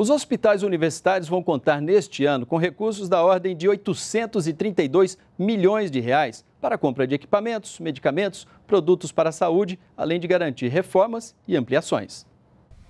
Os hospitais universitários vão contar neste ano com recursos da ordem de 832 milhões de reais para a compra de equipamentos, medicamentos, produtos para a saúde, além de garantir reformas e ampliações.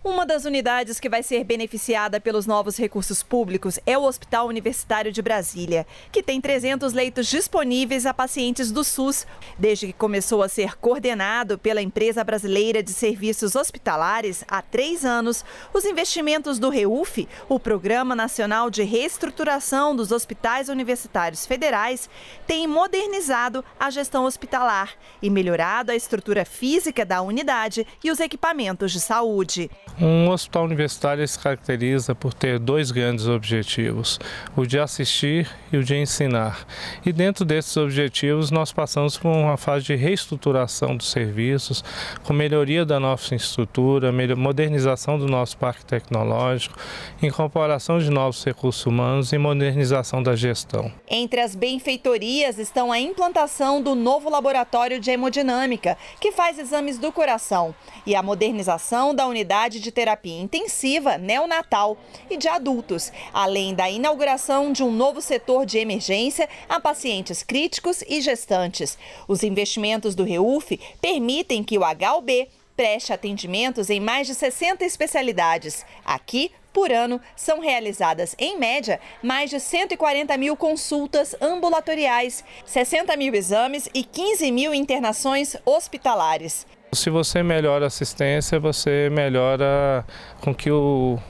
Uma das unidades que vai ser beneficiada pelos novos recursos públicos é o Hospital Universitário de Brasília, que tem 300 leitos disponíveis a pacientes do SUS, desde que começou a ser coordenado pela Empresa Brasileira de Serviços Hospitalares há três anos. Os investimentos do REUF, o Programa Nacional de Reestruturação dos Hospitais Universitários Federais, têm modernizado a gestão hospitalar e melhorado a estrutura física da unidade e os equipamentos de saúde. Um hospital universitário se caracteriza por ter dois grandes objetivos: o de assistir e o de ensinar. E dentro desses objetivos, nós passamos por uma fase de reestruturação dos serviços, com melhoria da nossa estrutura, modernização do nosso parque tecnológico, incorporação de novos recursos humanos e modernização da gestão. Entre as benfeitorias estão a implantação do novo laboratório de hemodinâmica, que faz exames do coração, e a modernização da unidade de de terapia intensiva neonatal e de adultos, além da inauguração de um novo setor de emergência a pacientes críticos e gestantes. Os investimentos do REUF permitem que o HUB preste atendimentos em mais de 60 especialidades. Aqui, por ano, são realizadas, em média, mais de 140 mil consultas ambulatoriais, 60 mil exames e 15 mil internações hospitalares. Se você melhora a assistência, você melhora com que o,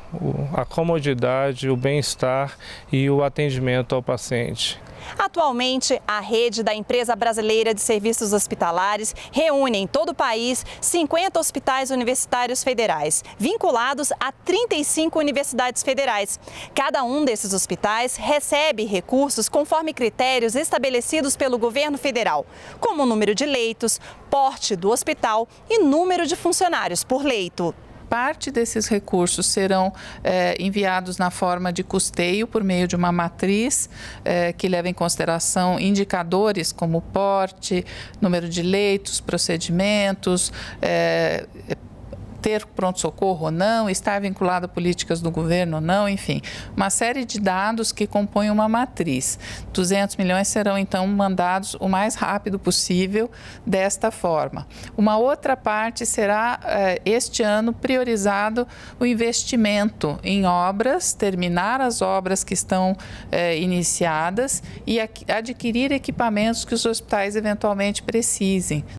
a comodidade, o bem-estar e o atendimento ao paciente. Atualmente, a rede da Empresa Brasileira de Serviços Hospitalares reúne em todo o país 50 hospitais universitários federais, vinculados a 35 universidades federais. Cada um desses hospitais recebe recursos conforme critérios estabelecidos pelo governo federal, como o número de leitos, porte do hospital e número de funcionários por leito parte desses recursos serão é, enviados na forma de custeio por meio de uma matriz é, que leva em consideração indicadores como porte, número de leitos, procedimentos, é, ter pronto-socorro ou não, estar vinculado a políticas do governo ou não, enfim, uma série de dados que compõem uma matriz. 200 milhões serão então mandados o mais rápido possível desta forma. Uma outra parte será eh, este ano priorizado o investimento em obras, terminar as obras que estão eh, iniciadas e adquirir equipamentos que os hospitais eventualmente precisem.